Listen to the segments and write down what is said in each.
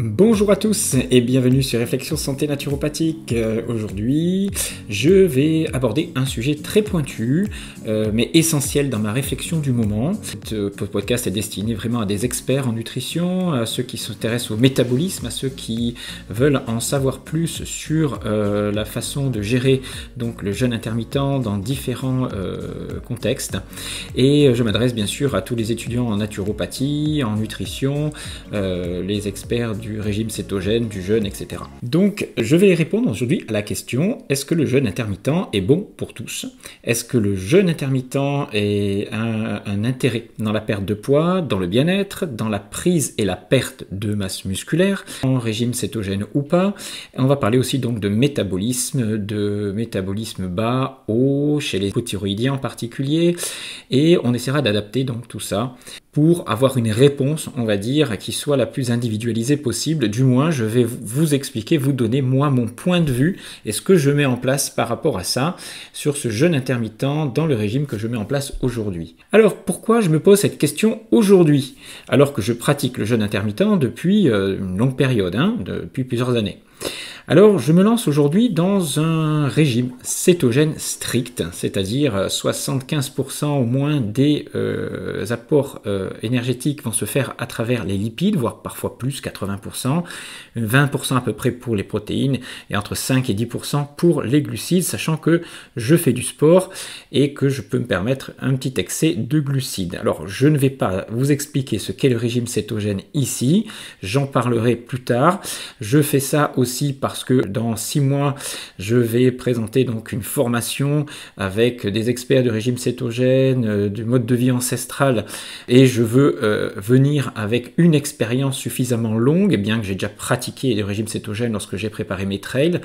Bonjour à tous et bienvenue sur Réflexion Santé Naturopathique. Euh, aujourd'hui, je vais aborder un sujet très pointu, euh, mais essentiel dans ma réflexion du moment. Ce euh, podcast est destiné vraiment à des experts en nutrition, à ceux qui s'intéressent au métabolisme, à ceux qui veulent en savoir plus sur la façon de gérer donc le jeûne intermittent dans différents contextes. Et je m'adresse bien sûr à tous les étudiants en naturopathie, en nutrition, les experts du du régime cétogène, du jeûne, etc. Donc je vais répondre aujourd'hui à la question est-ce que le jeûne intermittent est bon pour tous Est-ce que le jeûne intermittent est un, intérêt dans la perte de poids, dans le bien-être, dans la prise et la perte de masse musculaire, en régime cétogène ou pas On va parler aussi donc de métabolisme, de métabolisme bas, haut, chez les thyroïdiens en particulier, et on essaiera d'adapter donc tout ça pour avoir une réponse, on va dire, qui soit la plus individualisée possible. Du moins, je vais vous expliquer, vous donner moi mon point de vue et ce que je mets en place par rapport à ça sur ce jeûne intermittent dans le régime que je mets en place aujourd'hui. Alors pourquoi je me pose cette question aujourd'hui alors que je pratique le jeûne intermittent depuis euh, une longue période, hein, depuis plusieurs années alors je me lance aujourd'hui dans un régime cétogène strict, c'est-à-dire 75% euh, au moins des euh, apports euh, énergétiques vont se faire à travers les lipides, voire parfois plus, 80%, 20% à peu près pour les protéines et entre 5 et 10% pour les glucides, sachant que je fais du sport et que je peux me permettre un petit excès de glucides. Alors je ne vais pas vous expliquer ce qu'est le régime cétogène ici, j'en parlerai plus tard. Je fais ça aussi parce que dans six mois, je vais présenter donc une formation avec des experts du régime cétogène, euh, du mode de vie ancestral, et je veux euh, venir avec une expérience suffisamment longue, et eh bien que j'ai déjà pratiqué le régime cétogène lorsque j'ai préparé mes trails,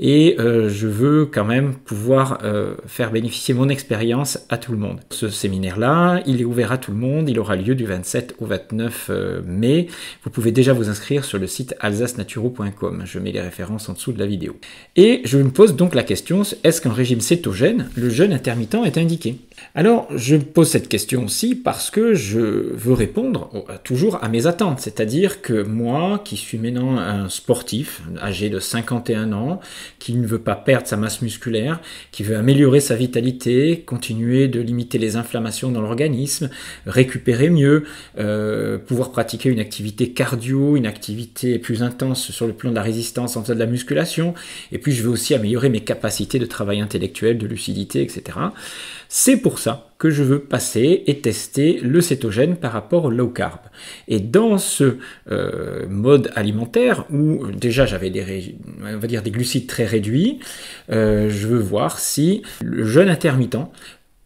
et euh, je veux quand même pouvoir faire bénéficier mon expérience à tout le monde. Ce séminaire-là, il est ouvert à tout le monde, il aura lieu du 27 au 29 mai. Vous pouvez déjà vous inscrire sur le site alsacenaturo.com je mets les références en dessous de la vidéo. Et je me pose donc la question, est-ce qu'en régime cétogène, le jeûne intermittent est indiqué alors, je pose cette question aussi parce que je veux répondre toujours à mes attentes, c'est-à-dire que moi, qui suis maintenant un sportif âgé de 51 ans, qui ne veut pas perdre sa masse musculaire, qui veut améliorer sa vitalité, continuer de limiter les inflammations dans l'organisme, récupérer mieux, euh, pouvoir pratiquer une activité cardio, une activité plus intense sur le plan de la résistance en faisant de la musculation, et puis je veux aussi améliorer mes capacités de travail intellectuel, de lucidité, etc. C'est pour ça que je veux passer et tester le cétogène par rapport au low carb. Et dans ce euh, mode alimentaire où euh, déjà j'avais des, va dire des glucides très réduits, euh, je veux voir si le jeûne intermittent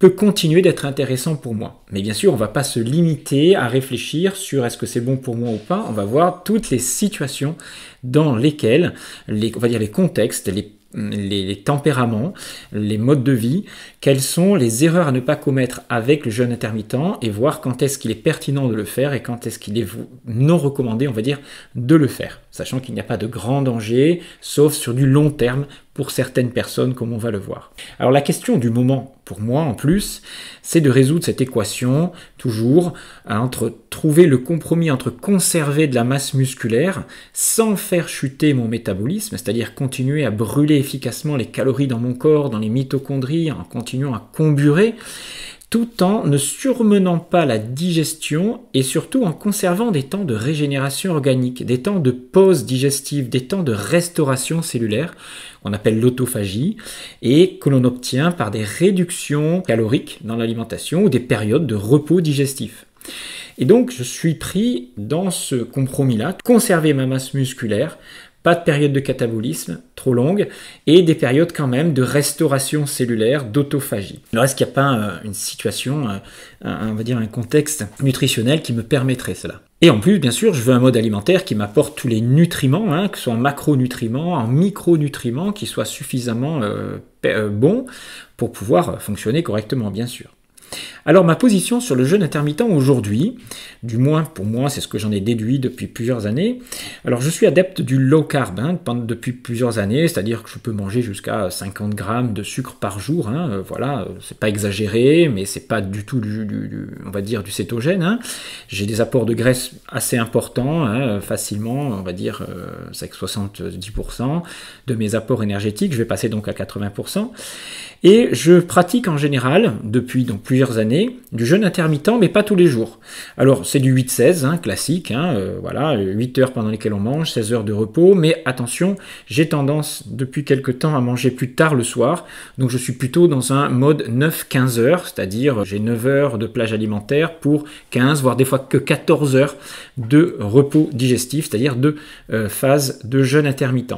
peut continuer d'être intéressant pour moi. Mais bien sûr, on ne va pas se limiter à réfléchir sur est-ce que c'est bon pour moi ou pas. On va voir toutes les situations dans lesquelles, les, on va dire les contextes, les, tempéraments, les modes de vie quelles sont les erreurs à ne pas commettre avec le jeûne intermittent et voir quand est-ce qu'il est pertinent de le faire et quand est-ce qu'il est non recommandé, on va dire, de le faire, sachant qu'il n'y a pas de grand danger, sauf sur du long terme pour certaines personnes, comme on va le voir. Alors la question du moment, pour moi en plus, c'est de résoudre cette équation, toujours, hein, entre trouver le compromis entre conserver de la masse musculaire sans faire chuter mon métabolisme, c'est-à-dire continuer à brûler efficacement les calories dans mon corps, dans les mitochondries, en continuant à comburer, tout en ne surmenant pas la digestion et surtout en conservant des temps de régénération organique, des temps de pause digestive, des temps de restauration cellulaire, qu'on appelle l'autophagie, et que l'on obtient par des réductions caloriques dans l'alimentation ou des périodes de repos digestif. Et donc je suis pris dans ce compromis-là, conserver ma masse musculaire, pas de période de catabolisme trop longue et des périodes quand même de restauration cellulaire, d'autophagie. Alors est-ce qu'il n'y a pas euh, une situation, euh, on va dire un contexte nutritionnel qui me permettrait cela et en plus, bien sûr, je veux un mode alimentaire qui m'apporte tous les nutriments, hein, que ce soit en macronutriments, en micronutriments, qui soient suffisamment euh, bons bon pour pouvoir fonctionner correctement, bien sûr. Alors ma position sur le jeûne intermittent aujourd'hui, du moins pour moi, c'est ce que j'en ai déduit depuis plusieurs années. Alors je suis adepte du low carb hein, depuis plusieurs années, c'est-à-dire que je peux manger jusqu'à 50 grammes de sucre par jour. Hein, euh, voilà, euh, c'est pas exagéré, mais c'est pas du tout du, on va dire du cétogène. Hein. J'ai des apports de graisse assez importants, hein, euh, facilement, on va dire euh, 70% de mes apports énergétiques. Je vais passer donc à 80%. Et je pratique en général, depuis donc plusieurs années, du jeûne intermittent, mais pas tous les jours. Alors c'est du 8-16, hein, classique, hein, euh, voilà, 8 heures pendant lesquelles on mange, 16 heures de repos, mais attention, j'ai tendance depuis quelque temps à manger plus tard le soir, donc je suis plutôt dans un mode 9-15 heures, c'est-à-dire euh, j'ai 9 heures de plage alimentaire pour 15, voire des fois que 14 heures de repos digestif, c'est-à-dire de euh, phase de jeûne intermittent,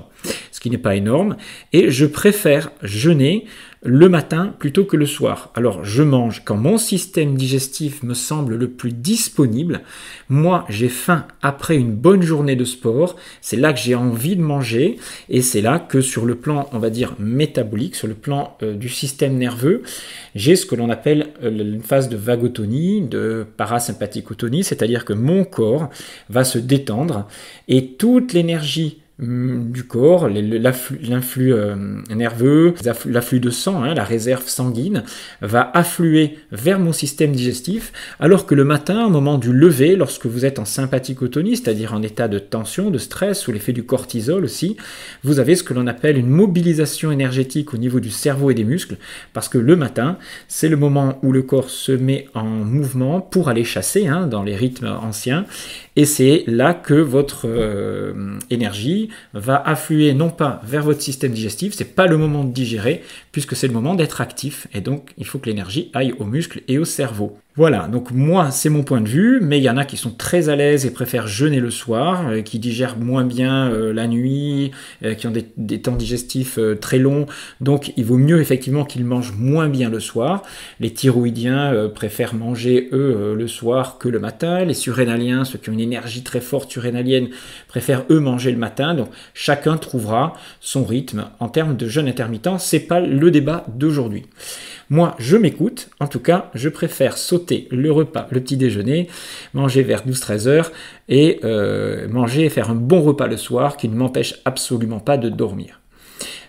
ce qui n'est pas énorme, et je préfère jeûner le matin plutôt que le soir. Alors je mange quand mon système digestif me semble le plus disponible. Moi j'ai faim après une bonne journée de sport, c'est là que j'ai envie de manger et c'est là que sur le plan on va dire métabolique, sur le plan euh, du système nerveux, j'ai ce que l'on appelle euh, une phase de vagotonie, de parasympathicotonie, c'est-à-dire que mon corps va se détendre et toute l'énergie Mm, du corps, l'influx euh, nerveux, l'afflux de sang, hein, la réserve sanguine, va affluer vers mon système digestif, alors que le matin, au moment du lever, lorsque vous êtes en sympathicotonie, c'est-à-dire en état de tension, de stress, sous l'effet du cortisol aussi, vous avez ce que l'on appelle une mobilisation énergétique au niveau du cerveau et des muscles, parce que le matin, c'est le moment où le corps se met en mouvement pour aller chasser, hein, dans les rythmes anciens, et c'est là que votre euh, énergie, va affluer non pas vers votre système digestif, c'est pas le moment de digérer, puisque c'est le moment d'être actif, et donc il faut que l'énergie aille aux muscles et au cerveau. Voilà, donc moi c'est mon point de vue, mais il y en a qui sont très à l'aise et préfèrent jeûner le soir, euh, qui digèrent moins bien euh, la nuit, euh, qui ont des, des temps digestifs très longs, donc il vaut mieux effectivement qu'ils mangent moins bien le soir. Les thyroïdiens préfèrent manger eux le soir que le matin, les surrénaliens, ceux qui ont une énergie très forte surrénalienne, préfèrent eux manger le matin, donc chacun trouvera son rythme en termes de jeûne intermittent, c'est pas le débat d'aujourd'hui. Moi je m'écoute, en tout cas je préfère sauter le repas, le petit déjeuner, manger vers 12-13 heures et euh, manger et faire un bon repas le soir qui ne m'empêche absolument pas de dormir.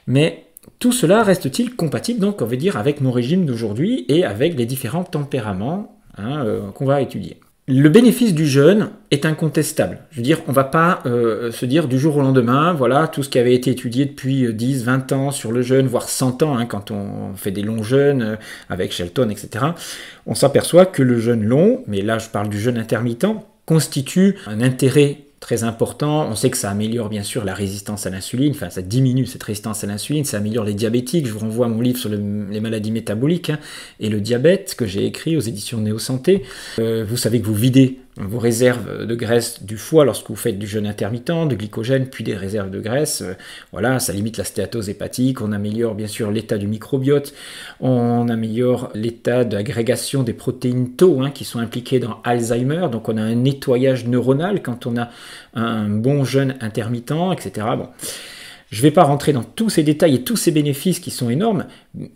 Mais tout cela reste-t-il compatible donc, on veut dire, avec mon régime d'aujourd'hui et avec les différents tempéraments hein, euh, qu'on va étudier le bénéfice du jeûne est incontestable. Je veux dire, on ne va pas euh, euh, se dire du jour au lendemain, voilà, tout ce qui avait été étudié depuis 10, euh, 20 ans sur le jeûne, voire 100 ans, hein, quand on fait des longs jeûnes avec Shelton, etc., on s'aperçoit que le jeûne long, mais là je parle du jeûne intermittent, constitue un intérêt très important. On sait que ça améliore bien sûr la résistance à l'insuline, enfin ça diminue cette résistance à l'insuline, ça améliore les diabétiques. Je vous renvoie à mon livre sur les maladies métaboliques hein, et le diabète que j'ai écrit aux éditions Néo Santé. Euh, vous savez que vous videz vos réserves de graisse du foie lorsque vous faites du jeûne intermittent, de glycogène, puis des réserves de graisse. Euh, voilà, ça limite la stéatose hépatique, on améliore bien sûr l'état du microbiote, on améliore l'état d'agrégation des protéines tau hein, qui sont impliquées dans Alzheimer. Donc on a un nettoyage neuronal quand on a un bon jeûne intermittent, etc. Bon. Je ne vais pas rentrer dans tous ces détails et tous ces bénéfices qui sont énormes,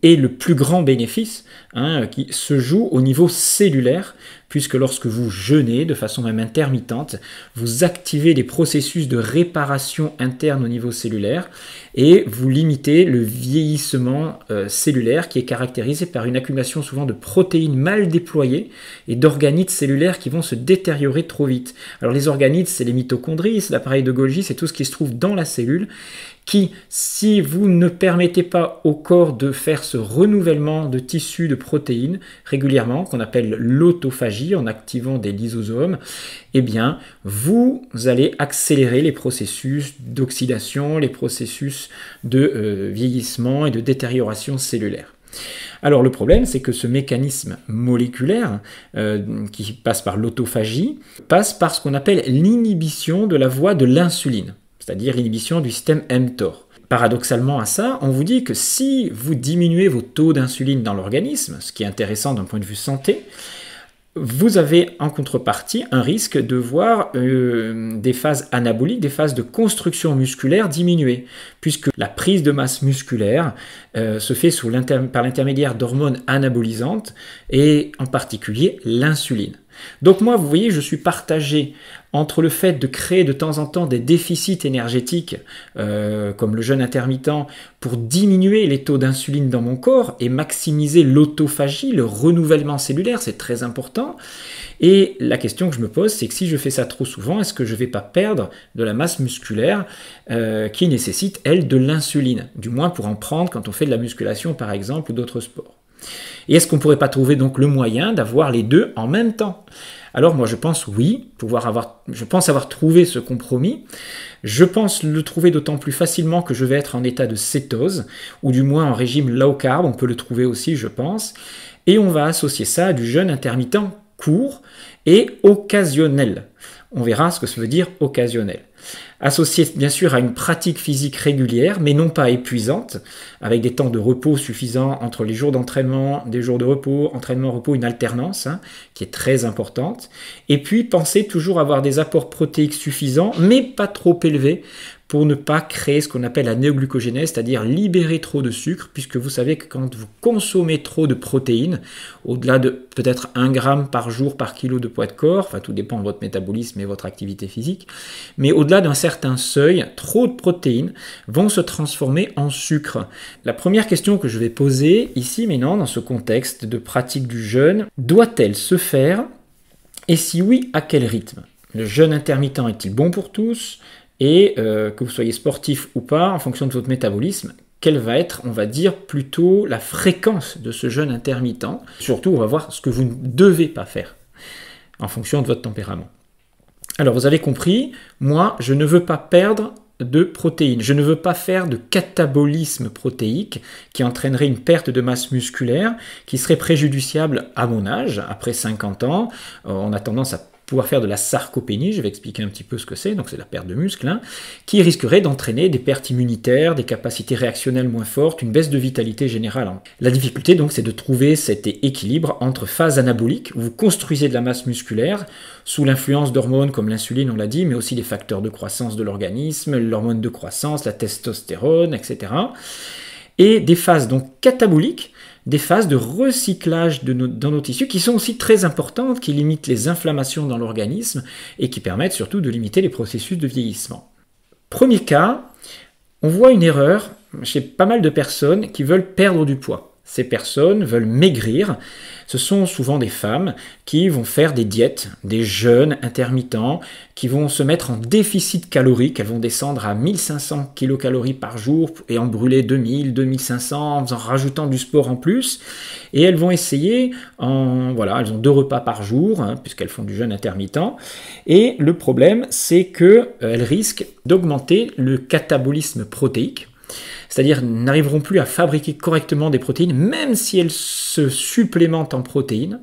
et le plus grand bénéfice hein, qui se joue au niveau cellulaire puisque lorsque vous jeûnez de façon même intermittente, vous activez des processus de réparation interne au niveau cellulaire et vous limitez le vieillissement euh, cellulaire qui est caractérisé par une accumulation souvent de protéines mal déployées et d'organites cellulaires qui vont se détériorer trop vite. Alors les organites, c'est les mitochondries, c'est l'appareil de Golgi, c'est tout ce qui se trouve dans la cellule qui, si vous ne permettez pas au corps de faire ce renouvellement de tissus, de protéines régulièrement, qu'on appelle l'autophagie, en activant des lysosomes, eh bien, vous allez accélérer les processus d'oxydation, les processus de euh, vieillissement et de détérioration cellulaire. Alors le problème, c'est que ce mécanisme moléculaire euh, qui passe par l'autophagie passe par ce qu'on appelle l'inhibition de la voie de l'insuline, c'est-à-dire l'inhibition du système mTOR. Paradoxalement à ça, on vous dit que si vous diminuez vos taux d'insuline dans l'organisme, ce qui est intéressant d'un point de vue santé, vous avez en contrepartie un risque de voir euh, des phases anaboliques, des phases de construction musculaire diminuer, puisque la prise de masse musculaire euh, se fait par l'intermédiaire d'hormones anabolisantes et en particulier l'insuline. Donc moi, vous voyez, je suis partagé entre le fait de créer de temps en temps des déficits énergétiques, euh, comme le jeûne intermittent, pour diminuer les taux d'insuline dans mon corps et maximiser l'autophagie, le renouvellement cellulaire, c'est très important. Et la question que je me pose, c'est que si je fais ça trop souvent, est-ce que je ne vais pas perdre de la masse musculaire euh, qui nécessite, elle, de l'insuline, du moins pour en prendre quand on fait de la musculation, par exemple, ou d'autres sports. Et est-ce qu'on ne pourrait pas trouver donc le moyen d'avoir les deux en même temps alors moi je pense oui, pouvoir avoir, je pense avoir trouvé ce compromis. Je pense le trouver d'autant plus facilement que je vais être en état de cétose, ou du moins en régime low carb, on peut le trouver aussi je pense. Et on va associer ça à du jeûne intermittent court et occasionnel. On verra ce que ça veut dire occasionnel associé bien sûr à une pratique physique régulière, mais non pas épuisante, avec des temps de repos suffisants entre les jours d'entraînement, des jours de repos, entraînement, repos, une alternance hein, qui est très importante. Et puis pensez toujours avoir des apports protéiques suffisants, mais pas trop élevés, pour ne pas créer ce qu'on appelle la néoglucogénèse, c'est-à-dire libérer trop de sucre, puisque vous savez que quand vous consommez trop de protéines, au-delà de peut-être 1 gramme par jour par kilo de poids de corps, enfin tout dépend de votre métabolisme et votre activité physique, mais au-delà d'un certain seuil, trop de protéines vont se transformer en sucre. La première question que je vais poser ici maintenant dans ce contexte de pratique du jeûne, doit-elle se faire et si oui, à quel rythme Le jeûne intermittent est-il bon pour tous et euh, que vous soyez sportif ou pas, en fonction de votre métabolisme, quelle va être, on va dire, plutôt la fréquence de ce jeûne intermittent. Surtout, on va voir ce que vous ne devez pas faire en fonction de votre tempérament. Alors, vous avez compris, moi, je ne veux pas perdre de protéines. Je ne veux pas faire de catabolisme protéique qui entraînerait une perte de masse musculaire qui serait préjudiciable à mon âge, après 50 ans. Euh, on a tendance à pouvoir faire de la sarcopénie, je vais expliquer un petit peu ce que c'est, donc c'est la perte de muscle, hein, qui risquerait d'entraîner des pertes immunitaires, des capacités réactionnelles moins fortes, une baisse de vitalité générale. Hein. La difficulté donc c'est de trouver cet équilibre entre phases anabolique, où vous construisez de la masse musculaire, sous l'influence d'hormones comme l'insuline on l'a dit, mais aussi des facteurs de croissance de l'organisme, l'hormone de croissance, la testostérone, etc. Et des phases donc cataboliques, des phases de recyclage de dans nos tissus qui sont aussi très importantes, qui limitent les inflammations dans l'organisme et qui permettent surtout de limiter les processus de vieillissement. Premier cas, on voit une erreur chez pas mal de personnes qui veulent perdre du poids. Ces personnes veulent maigrir ce sont souvent des femmes qui vont faire des diètes, des jeûnes intermittents, qui vont se mettre en déficit calorique, elles vont descendre à 1500 kilocalories par jour et en brûler 2000, 2500 en rajoutant du sport en plus, et elles vont essayer, en, voilà, elles ont deux repas par jour, hein, puisqu'elles font du jeûne intermittent, et le problème c'est qu'elles euh, risquent d'augmenter le catabolisme protéique, c'est-à-dire n'arriveront plus à fabriquer correctement des protéines, même si elles se supplémentent en protéines,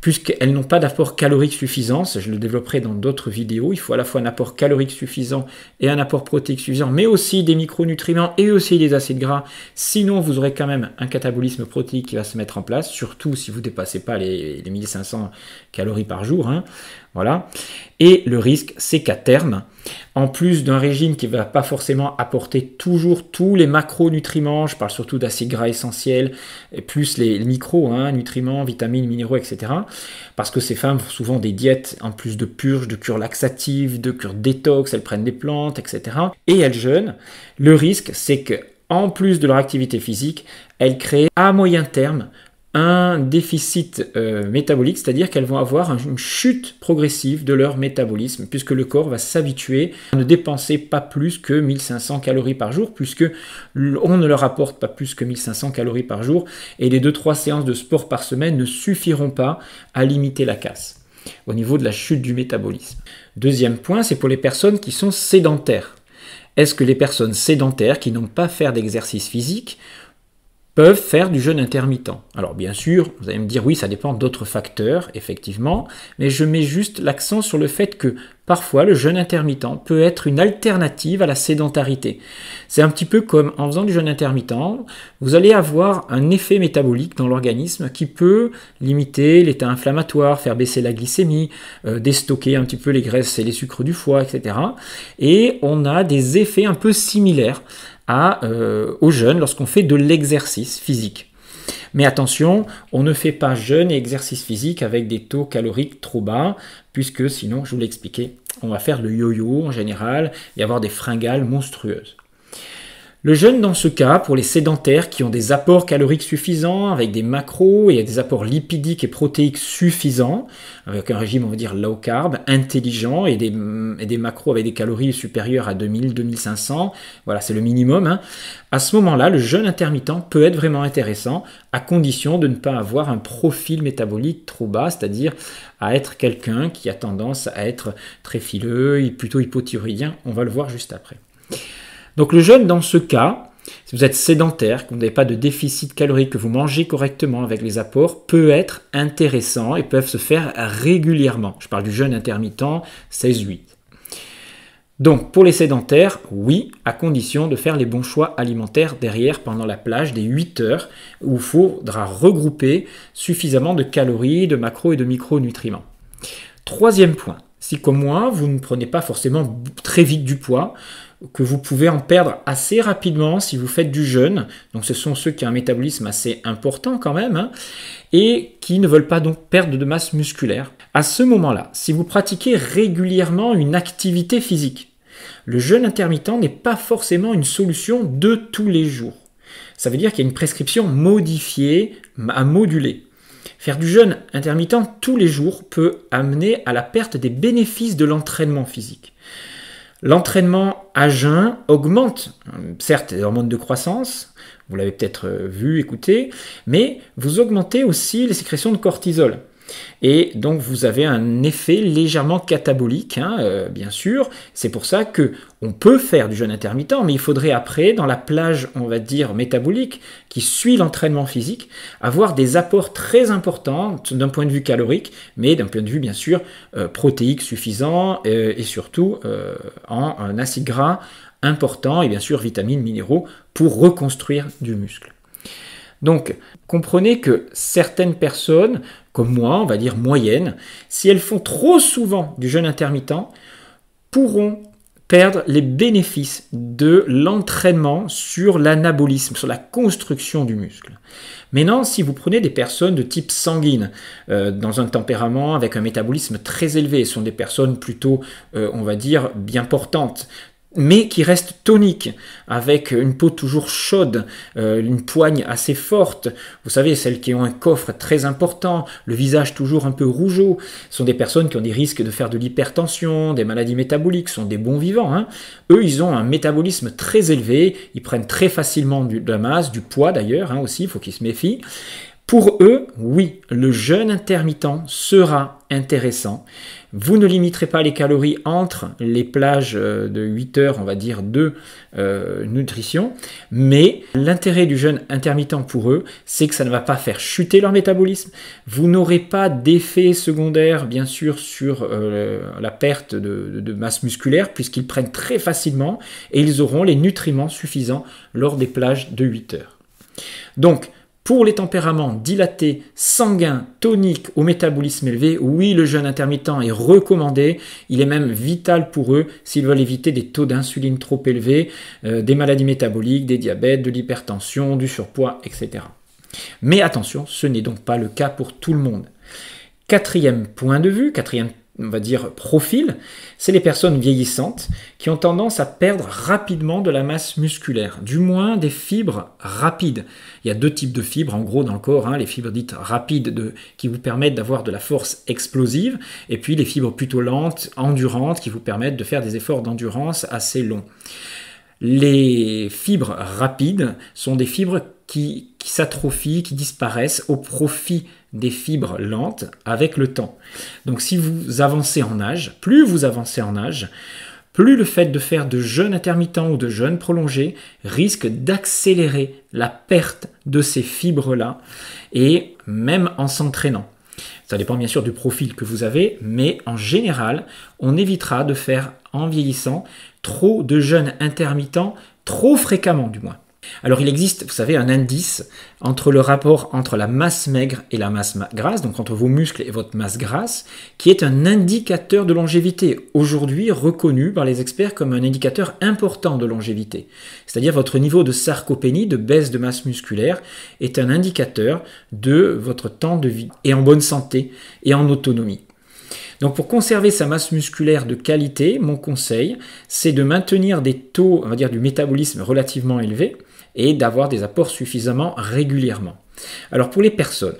puisqu'elles n'ont pas d'apport calorique suffisant. Je le développerai dans d'autres vidéos. Il faut à la fois un apport calorique suffisant et un apport protéique suffisant, mais aussi des micronutriments et aussi des acides gras. Sinon, vous aurez quand même un catabolisme protéique qui va se mettre en place, surtout si vous ne dépassez pas les, 1500 calories par jour. Hein. Voilà. Et le risque, c'est qu'à terme, en plus d'un régime qui ne va pas forcément apporter toujours tous les macronutriments, je parle surtout d'acides gras essentiels, et plus les micros, hein, nutriments, vitamines, minéraux, etc. Parce que ces femmes font souvent des diètes en plus de purges, de cures laxatives, de cures détox, elles prennent des plantes, etc. Et elles jeûnent. Le risque, c'est que en plus de leur activité physique, elles créent à moyen terme un déficit euh, métabolique, c'est-à-dire qu'elles vont avoir une chute progressive de leur métabolisme, puisque le corps va s'habituer à ne dépenser pas plus que 1500 calories par jour, puisque on ne leur apporte pas plus que 1500 calories par jour, et les 2-3 séances de sport par semaine ne suffiront pas à limiter la casse au niveau de la chute du métabolisme. Deuxième point, c'est pour les personnes qui sont sédentaires. Est-ce que les personnes sédentaires qui n'ont pas faire d'exercice physique peuvent faire du jeûne intermittent. Alors bien sûr, vous allez me dire oui, ça dépend d'autres facteurs, effectivement, mais je mets juste l'accent sur le fait que parfois le jeûne intermittent peut être une alternative à la sédentarité. C'est un petit peu comme en faisant du jeûne intermittent, vous allez avoir un effet métabolique dans l'organisme qui peut limiter l'état inflammatoire, faire baisser la glycémie, euh, déstocker un petit peu les graisses et les sucres du foie, etc. Et on a des effets un peu similaires euh, au jeûne lorsqu'on fait de l'exercice physique. Mais attention, on ne fait pas jeûne et exercice physique avec des taux caloriques trop bas, puisque sinon, je vous l'ai expliqué, on va faire le yo-yo en général et avoir des fringales monstrueuses. Le jeûne dans ce cas, pour les sédentaires qui ont des apports caloriques suffisants, avec des macros et des apports lipidiques et protéiques suffisants, avec un régime on va dire low carb, intelligent et des, des macros avec des calories supérieures à 2000-2500, voilà c'est le minimum, hein. à ce moment-là le jeûne intermittent peut être vraiment intéressant à condition de ne pas avoir un profil métabolique trop bas, c'est-à-dire à être quelqu'un qui a tendance à être très fileux, plutôt hypothyroïdien, on va le voir juste après. Donc le jeûne, dans ce cas, si vous êtes sédentaire, que vous n'avez pas de déficit calorique, que vous mangez correctement avec les apports, peut être intéressant et peuvent se faire régulièrement. Je parle du jeûne intermittent 16-8. Donc pour les sédentaires, oui, à condition de faire les bons choix alimentaires derrière pendant la plage des 8 heures où il faudra regrouper suffisamment de calories, de macro et de micronutriments. Troisième point, si comme moi, vous ne prenez pas forcément très vite du poids, que vous pouvez en perdre assez rapidement si vous faites du jeûne. Donc ce sont ceux qui ont un métabolisme assez important quand même hein, et qui ne veulent pas donc perdre de masse musculaire. À ce moment-là, si vous pratiquez régulièrement une activité physique, le jeûne intermittent n'est pas forcément une solution de tous les jours. Ça veut dire qu'il y a une prescription modifiée à moduler. Faire du jeûne intermittent tous les jours peut amener à la perte des bénéfices de l'entraînement physique. L'entraînement à jeun augmente, certes, les hormones de croissance, vous l'avez peut-être euh, vu, écouté, mais vous augmentez aussi les sécrétions de cortisol. Et donc vous avez un effet légèrement catabolique, hein, euh, bien sûr. C'est pour ça que on peut faire du jeûne intermittent, mais il faudrait après, dans la plage, on va dire, métabolique, qui suit l'entraînement physique, avoir des apports très importants d'un point de vue calorique, mais d'un point de vue, bien sûr, euh, protéique suffisant euh, et surtout en, en acides gras importants, et bien sûr vitamines, minéraux pour reconstruire du muscle. Donc, comprenez que certaines personnes, comme moi, on va dire moyenne, si elles font trop souvent du jeûne intermittent, pourront perdre les bénéfices de l'entraînement sur l'anabolisme, sur la construction du muscle. Maintenant, si vous prenez des personnes de type sanguine, euh, dans un tempérament avec un métabolisme très élevé, sont des personnes plutôt, euh, on va dire, bien portantes, mais qui reste tonique, avec une peau toujours chaude, euh, une poigne assez forte, vous savez, celles qui ont un coffre très important, le visage toujours un peu rougeau, sont des personnes qui ont des risques de faire de l'hypertension, des maladies métaboliques, sont des bons vivants. Hein. Eux, ils ont un métabolisme très élevé, ils prennent très facilement de la masse, du poids d'ailleurs hein, aussi, il faut qu'ils se méfient. Pour eux, oui, le jeûne intermittent sera intéressant. Vous ne limiterez pas les calories entre les plages euh, de 8 heures, on va dire, de euh, nutrition, mais l'intérêt du jeûne intermittent pour eux, c'est que ça ne va pas faire chuter leur métabolisme. Vous n'aurez pas d'effet secondaire, bien sûr, sur euh, la perte de, de masse musculaire, puisqu'ils prennent très facilement et ils auront les nutriments suffisants lors des plages de 8 heures. Donc, pour les tempéraments dilatés, sanguins, toniques, au métabolisme élevé, oui, le jeûne intermittent est recommandé. Il est même vital pour eux s'ils veulent éviter des taux d'insuline trop élevés, euh, des maladies métaboliques, des diabètes, de l'hypertension, du surpoids, etc. Mais attention, ce n'est donc pas le cas pour tout le monde. Quatrième point de vue, quatrième on va dire, profil, c'est les personnes vieillissantes qui ont tendance à perdre rapidement de la masse musculaire, du moins des fibres rapides. Il y a deux types de fibres en gros dans le corps, hein, les fibres dites rapides de, qui vous permettent d'avoir de la force explosive, et puis les fibres plutôt lentes, endurantes, qui vous permettent de faire des efforts d'endurance assez longs. Les fibres rapides sont des fibres qui, qui s'atrophient, qui disparaissent au profit des fibres lentes avec le temps. Donc si vous avancez en âge, plus vous avancez en âge, plus le fait de faire de jeûnes intermittents ou de jeûnes prolongés risque d'accélérer la perte de ces fibres-là, et même en s'entraînant. Ça dépend bien sûr du profil que vous avez, mais en général, on évitera de faire en vieillissant trop de jeûnes intermittents, trop fréquemment du moins. Alors il existe, vous savez, un indice entre le rapport entre la masse maigre et la masse grasse, donc entre vos muscles et votre masse grasse, qui est un indicateur de longévité, aujourd'hui reconnu par les experts comme un indicateur important de longévité. C'est-à-dire votre niveau de sarcopénie, de baisse de masse musculaire, est un indicateur de votre temps de vie, et en bonne santé, et en autonomie. Donc pour conserver sa masse musculaire de qualité, mon conseil, c'est de maintenir des taux, on va dire, du métabolisme relativement élevés, et d'avoir des apports suffisamment régulièrement. Alors pour les personnes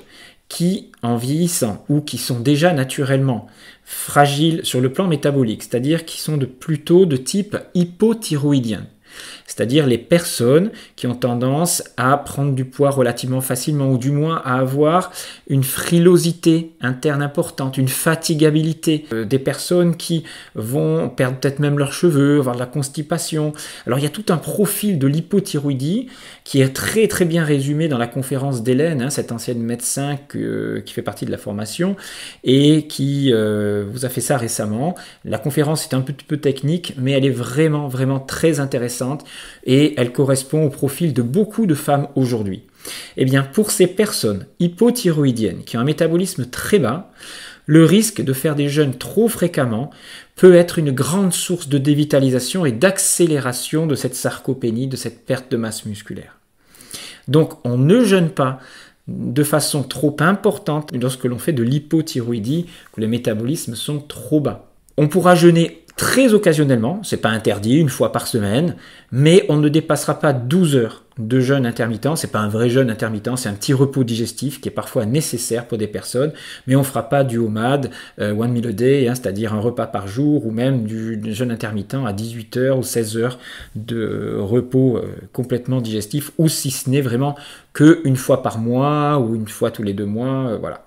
qui, en vieillissant ou qui sont déjà naturellement fragiles sur le plan métabolique, c'est-à-dire qui sont de, plutôt de type hypothyroïdien, c'est-à-dire les personnes qui ont tendance à prendre du poids relativement facilement, ou du moins à avoir une frilosité interne importante, une fatigabilité, euh, des personnes qui vont perdre peut-être même leurs cheveux, avoir de la constipation. Alors il y a tout un profil de l'hypothyroïdie qui est très très bien résumé dans la conférence d'Hélène, hein, cette ancienne médecin euh, qui fait partie de la formation, et qui euh, vous a fait ça récemment. La conférence est un petit peu technique, mais elle est vraiment vraiment très intéressante et elle correspond au profil de beaucoup de femmes aujourd'hui. Eh bien, pour ces personnes hypothyroïdiennes qui ont un métabolisme très bas, le risque de faire des jeûnes trop fréquemment peut être une grande source de dévitalisation et d'accélération de cette sarcopénie, de cette perte de masse musculaire. Donc, on ne jeûne pas de façon trop importante lorsque l'on fait de l'hypothyroïdie, où les métabolismes sont trop bas. On pourra jeûner très occasionnellement, c'est pas interdit, une fois par semaine, mais on ne dépassera pas 12 heures de jeûne intermittent. C'est pas un vrai jeûne intermittent, c'est un petit repos digestif qui est parfois nécessaire pour des personnes, mais on fera pas du OMAD, euh, one meal a day, hein, c'est-à-dire un repas par jour, ou même du jeûne intermittent à 18 heures ou 16 heures de repos euh, complètement digestif, ou si ce n'est vraiment que une fois par mois ou une fois tous les deux mois, euh, voilà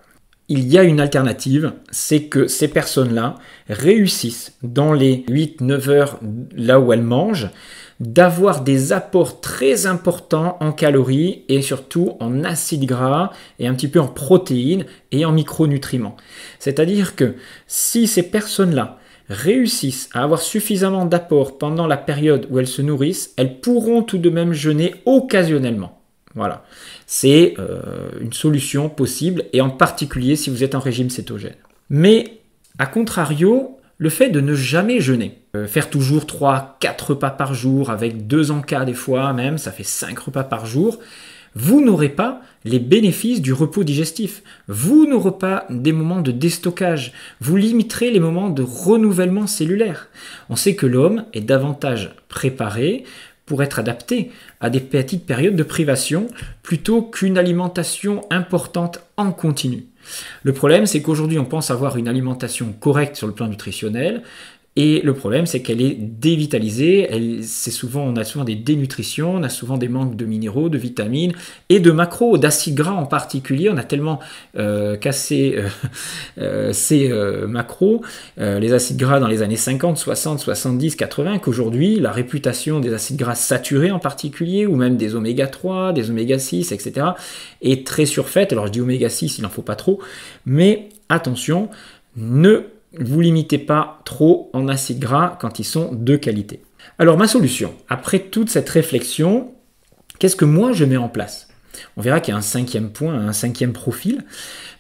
il y a une alternative, c'est que ces personnes-là réussissent dans les 8-9 heures là où elles mangent d'avoir des apports très importants en calories et surtout en acides gras et un petit peu en protéines et en micronutriments. C'est-à-dire que si ces personnes-là réussissent à avoir suffisamment d'apports pendant la période où elles se nourrissent, elles pourront tout de même jeûner occasionnellement. Voilà. C'est euh, une solution possible, et en particulier si vous êtes en régime cétogène. Mais, à contrario, le fait de ne jamais jeûner, euh, faire toujours 3, 4 repas par jour, avec 2 encas des fois même, ça fait 5 repas par jour, vous n'aurez pas les bénéfices du repos digestif. Vous n'aurez pas des moments de déstockage. Vous limiterez les moments de renouvellement cellulaire. On sait que l'homme est davantage préparé pour être adapté à des petites périodes de privation plutôt qu'une alimentation importante en continu. Le problème, c'est qu'aujourd'hui, on pense avoir une alimentation correcte sur le plan nutritionnel, et le problème, c'est qu'elle est dévitalisée. c'est souvent, on a souvent des dénutritions, on a souvent des manques de minéraux, de vitamines et de macros, d'acides gras en particulier. On a tellement euh, cassé euh, euh, ces macros, les acides gras dans les années 50, 60, 70, 80, qu'aujourd'hui, la réputation des acides gras saturés en particulier, ou même des oméga 3, des oméga 6, etc., est très surfaite. Alors je dis oméga 6, il n'en faut pas trop, mais attention, ne vous limitez pas trop en acides gras quand ils sont de qualité. Alors ma solution, après toute cette réflexion, qu'est-ce que moi je mets en place On verra qu'il y a un cinquième point, un cinquième profil,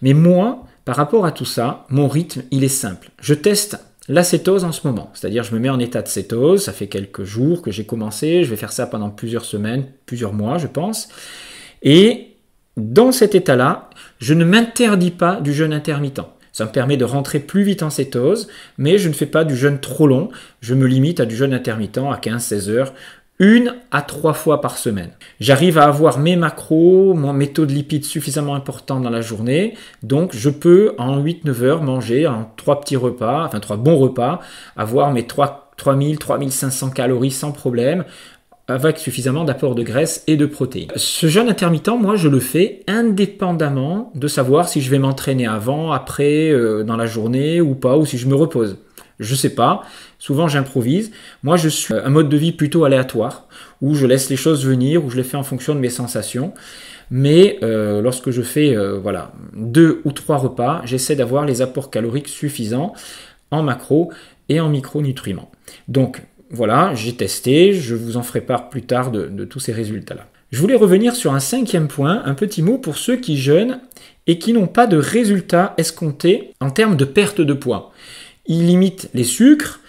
mais moi, par rapport à tout ça, mon rythme, il est simple. Je teste l'acétose en ce moment. C'est-à-dire, je me mets en état de cétose, ça fait quelques jours que j'ai commencé, je vais faire ça pendant plusieurs semaines, plusieurs mois, je pense. Et dans cet état-là, je ne m'interdis pas du jeûne intermittent. Ça me permet de rentrer plus vite en cétose, mais je ne fais pas du jeûne trop long. Je me limite à du jeûne intermittent à 15-16 heures une à trois fois par semaine. J'arrive à avoir mes macros, mes taux de lipides suffisamment importants dans la journée, donc je peux en 8-9 heures manger en trois petits repas, enfin trois bons repas, avoir mes 3 3000, 3500 calories sans problème, avec suffisamment d'apport de graisse et de protéines. Ce jeûne intermittent, moi, je le fais indépendamment de savoir si je vais m'entraîner avant, après, euh, dans la journée ou pas, ou si je me repose. Je sais pas. Souvent, j'improvise. Moi, je suis euh, un mode de vie plutôt aléatoire, où je laisse les choses venir, où je les fais en fonction de mes sensations. Mais euh, lorsque je fais voilà deux ou trois repas, j'essaie d'avoir les apports caloriques suffisants en macro et en micronutriments. Donc, voilà, j'ai testé, je vous en ferai part plus tard de, tous ces résultats-là. Je voulais revenir sur un cinquième point, un petit mot pour ceux qui jeûnent et qui n'ont pas de résultats escomptés en termes de perte de poids. Ils limitent les sucres,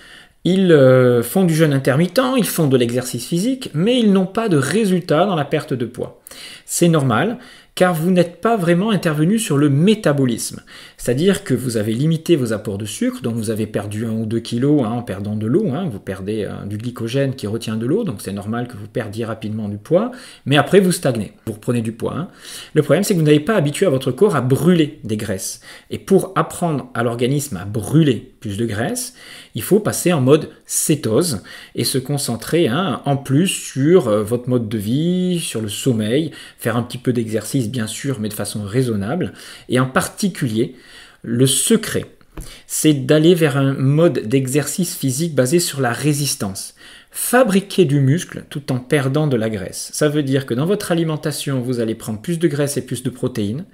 ils euh, font du jeûne intermittent, ils font de l'exercice physique, mais ils n'ont pas de résultats dans la perte de poids. C'est normal, car vous n'êtes pas vraiment intervenu sur le métabolisme. C'est-à-dire que vous avez limité vos apports de sucre, donc vous avez perdu un ou deux kilos hein, en perdant de l'eau, hein, vous perdez euh, du glycogène qui retient de l'eau, donc c'est normal que vous perdiez rapidement du poids, mais après vous stagnez, vous reprenez du poids. Hein. Le problème c'est que vous n'avez pas habitué à votre corps à brûler des graisses. Et pour apprendre à l'organisme à brûler plus de graisse, il faut passer en mode cétose et se concentrer en plus sur euh, votre mode de vie, sur le sommeil, faire un petit peu d'exercice bien sûr, mais de façon raisonnable, et en particulier le secret, c'est d'aller vers un mode d'exercice physique basé sur la résistance. Fabriquer du muscle tout en perdant de la graisse. Ça veut dire que dans votre alimentation, vous allez prendre plus de graisse et plus de protéines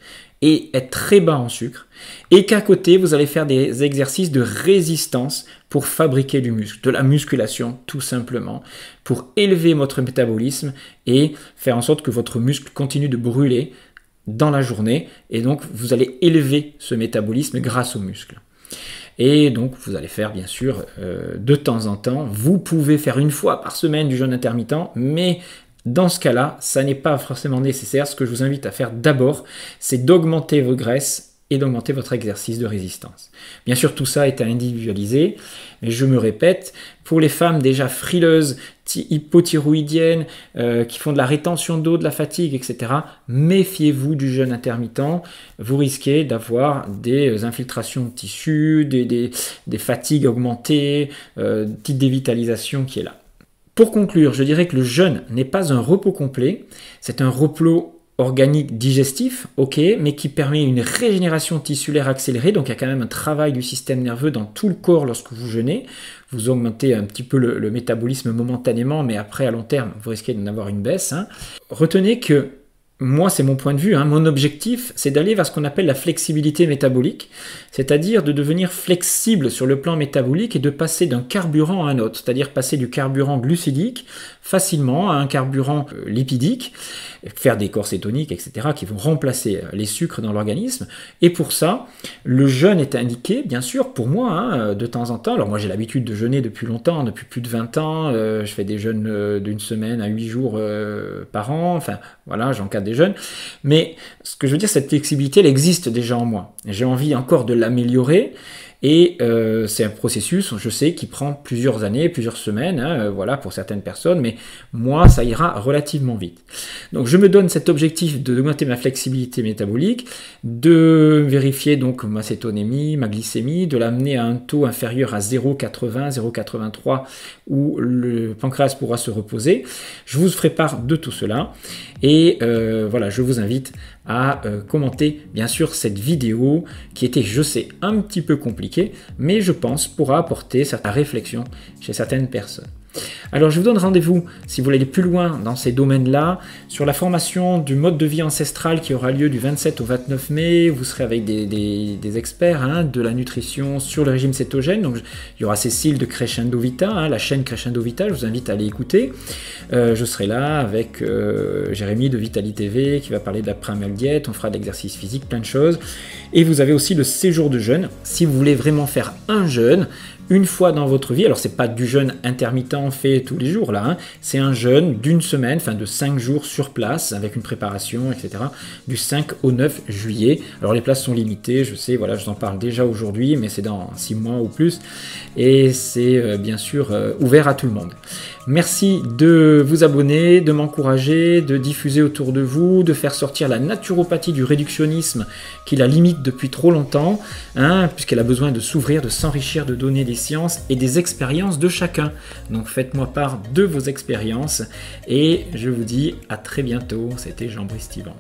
et être très bas en sucre. Et qu'à côté, vous allez faire des exercices de résistance pour fabriquer du muscle, de la musculation tout simplement, pour élever votre métabolisme et faire en sorte que votre muscle continue de brûler dans la journée et donc vous allez élever ce métabolisme grâce aux muscles. Et donc vous allez faire bien sûr euh, de temps en temps, vous pouvez faire une fois par semaine du jeûne intermittent, mais dans ce cas-là, ça n'est pas forcément nécessaire. Ce que je vous invite à faire d'abord, c'est d'augmenter vos graisses et d'augmenter votre exercice de résistance. Bien sûr, tout ça est à individualiser, mais je me répète, pour les femmes déjà frileuses hypothyroïdiennes, euh, qui font de la rétention d'eau, de la fatigue, etc., méfiez-vous du jeûne intermittent. Vous risquez d'avoir des euh, infiltrations de tissus, des, fatigues augmentées, euh, petite dévitalisation qui est là. Pour conclure, je dirais que le jeûne n'est pas un repos complet, c'est un repos organique digestif, ok, mais qui permet une régénération tissulaire accélérée. Donc il y a quand même un travail du système nerveux dans tout le corps lorsque vous jeûnez. Vous augmentez un petit peu le, métabolisme momentanément, mais après à long terme, vous risquez d'en avoir une baisse. Hein. Retenez que moi, c'est mon point de vue, hein. mon objectif, c'est d'aller vers ce qu'on appelle la flexibilité métabolique, c'est-à-dire de devenir flexible sur le plan métabolique et de passer d'un carburant à un autre, c'est-à-dire passer du carburant glucidique facilement à un carburant euh, lipidique, faire des corps cétoniques, etc., qui vont remplacer euh, les sucres dans l'organisme. Et pour ça, le jeûne est indiqué, bien sûr, pour moi, hein, euh, de temps en temps. Alors moi, j'ai l'habitude de jeûner depuis longtemps, depuis plus de 20 ans, je fais des jeûnes d'une semaine à 8 jours par an, enfin voilà, j'encadre jeunes. Mais ce que je veux dire, cette flexibilité, elle existe déjà en moi. J'ai envie encore de l'améliorer et euh, c'est un processus, je sais, qui prend plusieurs années, plusieurs semaines, hein, euh, voilà, pour certaines personnes, mais moi, ça ira relativement vite. Donc je me donne cet objectif d'augmenter ma flexibilité métabolique, de vérifier donc ma cétonémie, ma glycémie, de l'amener à un taux inférieur à 0,80, 0,83 où le pancréas pourra se reposer. Je vous ferai part de tout cela et euh, voilà, je vous invite à euh, commenter bien sûr cette vidéo qui était, je sais, un petit peu compliquée, mais je pense pourra apporter certaines réflexions chez certaines personnes. Alors je vous donne rendez-vous, si vous voulez aller plus loin dans ces domaines-là, sur la formation du mode de vie ancestral qui aura lieu du 27 au 29 mai. Vous serez avec des, experts hein, de la nutrition sur le régime cétogène. Donc il y aura Cécile de Crescendo Vita, hein, la chaîne Crescendo Vita, je vous invite à aller écouter. Euh, je serai là avec euh, Jérémy de Vitality TV qui va parler de la première diète, on fera de l'exercice physique, plein de choses. Et vous avez aussi le séjour de jeûne. Si vous voulez vraiment faire un jeûne, une fois dans votre vie. Alors c'est pas du jeûne intermittent fait tous les jours là, hein. c'est un jeûne d'une semaine, enfin de cinq jours sur place avec une préparation, etc. Du 5 au 9 juillet. Alors les places sont limitées, je sais, voilà, je vous en parle déjà aujourd'hui, mais c'est dans six mois ou plus. Et c'est euh, bien sûr euh, ouvert à tout le monde. Merci de vous abonner, de m'encourager, de diffuser autour de vous, de faire sortir la naturopathie du réductionnisme qui la limite depuis trop longtemps, hein, puisqu'elle a besoin de s'ouvrir, de s'enrichir de donner des sciences et des expériences de chacun. Donc faites-moi part de vos expériences et je vous dis à très bientôt. C'était Jean Bristivan.